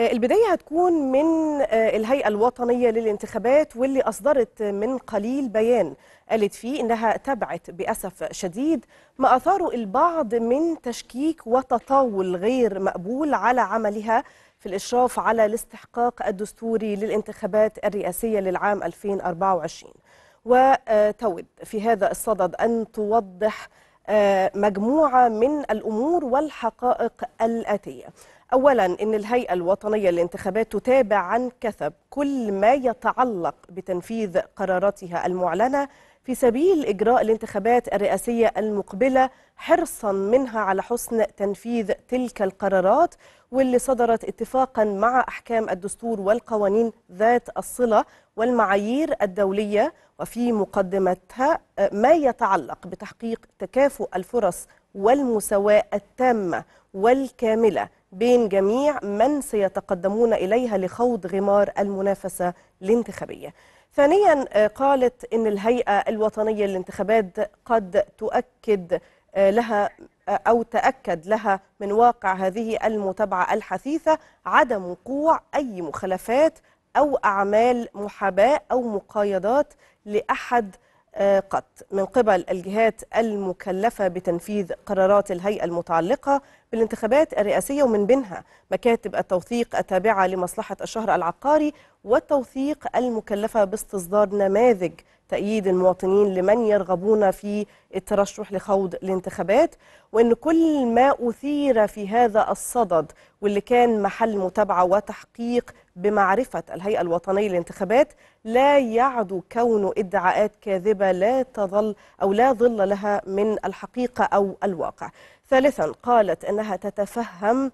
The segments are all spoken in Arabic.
آه، البداية هتكون من آه، الهيئة الوطنية للانتخابات واللي أصدرت من قليل بيان قالت فيه إنها تبعت بأسف شديد ما أثاره البعض من تشكيك وتطاول غير مقبول على عملها في الإشراف على الاستحقاق الدستوري للانتخابات الرئاسية للعام 2024 وتود في هذا الصدد أن توضح آه، مجموعة من الأمور والحقائق الآتية أولا إن الهيئة الوطنية للانتخابات تتابع عن كثب كل ما يتعلق بتنفيذ قراراتها المعلنة في سبيل إجراء الانتخابات الرئاسية المقبلة حرصا منها على حسن تنفيذ تلك القرارات واللي صدرت اتفاقا مع أحكام الدستور والقوانين ذات الصلة والمعايير الدولية وفي مقدمتها آه، ما يتعلق بتحقيق تكافؤ الفرص والمساواة التامة والكاملة بين جميع من سيتقدمون إليها لخوض غمار المنافسة الانتخابية ثانيا آه، قالت أن الهيئة الوطنية للانتخابات قد تؤكد آه، لها آه، أو تأكد لها من واقع هذه المتابعة الحثيثة عدم وقوع أي مخالفات أو أعمال محاباة أو مقايضات لأحد قط من قبل الجهات المكلفة بتنفيذ قرارات الهيئة المتعلقة في الانتخابات الرئاسية ومن بينها مكاتب التوثيق التابعة لمصلحة الشهر العقاري والتوثيق المكلفة باستصدار نماذج تأييد المواطنين لمن يرغبون في الترشح لخوض الانتخابات وأن كل ما أثير في هذا الصدد واللي كان محل متابعة وتحقيق بمعرفة الهيئة الوطنية للانتخابات لا يعدو كون ادعاءات كاذبة لا تظل أو لا ظل لها من الحقيقة أو الواقع ثالثا قالت أنها تتفهم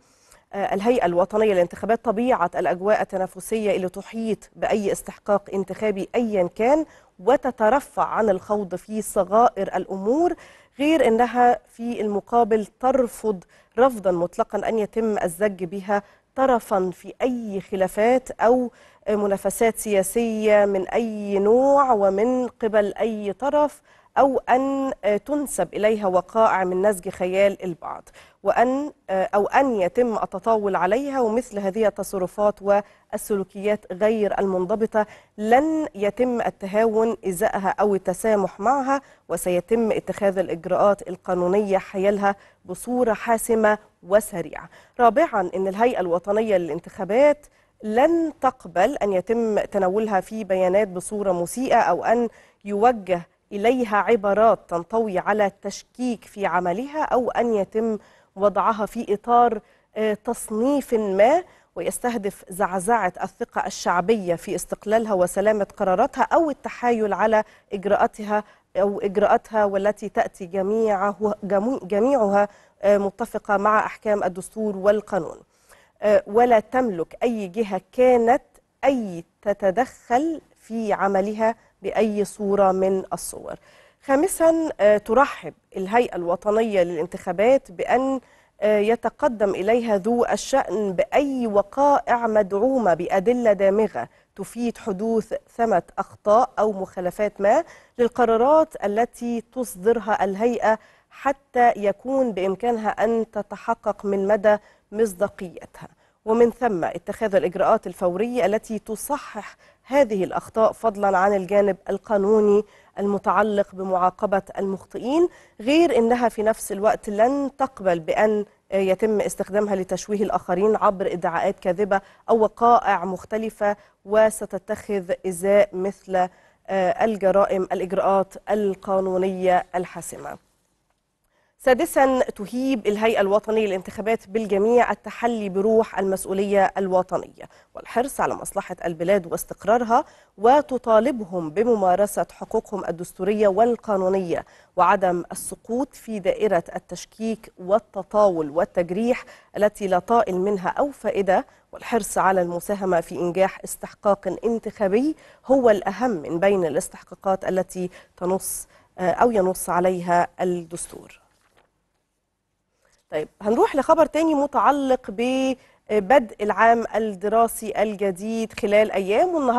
آه، الهيئة الوطنية للانتخابات طبيعة الأجواء التنافسية اللي تحيط بأي استحقاق انتخابي أيا كان وتترفع عن الخوض في صغائر الأمور غير أنها في المقابل ترفض رفضا مطلقا أن يتم الزج بها طرفا في أي خلافات أو منافسات سياسية من أي نوع ومن قبل أي طرف أو أن آه، تنسب إليها وقائع من نسج خيال البعض وأن آه، أو أن يتم التطاول عليها ومثل هذه التصرفات والسلوكيات غير المنضبطة لن يتم التهاون إزاءها أو التسامح معها وسيتم اتخاذ الإجراءات القانونية حيالها بصورة حاسمة وسريعة رابعا أن الهيئة الوطنية للانتخابات لن تقبل أن يتم تناولها في بيانات بصورة مسيئة أو أن يوجه إليها عبارات تنطوي على التشكيك في عملها أو أن يتم وضعها في إطار آه، تصنيف ما ويستهدف زعزعة الثقة الشعبية في استقلالها وسلامة قراراتها أو التحايل على إجراءاتها أو إجراءاتها والتي تأتي جميعه جميعها آه، متفقة مع أحكام الدستور والقانون آه، ولا تملك أي جهة كانت أي تتدخل في عملها بأي صورة من الصور خامسا آه، ترحب الهيئة الوطنية للانتخابات بأن آه، يتقدم إليها ذو الشأن بأي وقائع مدعومة بأدلة دامغة تفيد حدوث ثمة أخطاء أو مخالفات ما للقرارات التي تصدرها الهيئة حتى يكون بإمكانها أن تتحقق من مدى مصداقيتها ومن ثم اتخاذ الإجراءات الفورية التي تصحح هذه الأخطاء فضلا عن الجانب القانوني المتعلق بمعاقبة المخطئين غير أنها في نفس الوقت لن تقبل بأن يتم استخدامها لتشويه الآخرين عبر ادعاءات كاذبة أو وقائع مختلفة وستتخذ إزاء مثل آه، الجرائم الإجراءات القانونية الحاسمة سادسا تهيب الهيئة الوطنية للانتخابات بالجميع التحلي بروح المسؤولية الوطنية والحرص على مصلحة البلاد واستقرارها وتطالبهم بممارسة حقوقهم الدستورية والقانونية وعدم السقوط في دائرة التشكيك والتطاول والتجريح التي لا طائل منها أو فائدة والحرص على المساهمة في إنجاح استحقاق انتخابي هو الأهم من بين الاستحقاقات التي تنص أو ينص عليها الدستور طيب هنروح لخبر تاني متعلق ببدء العام الدراسي الجديد خلال أيام والنهارده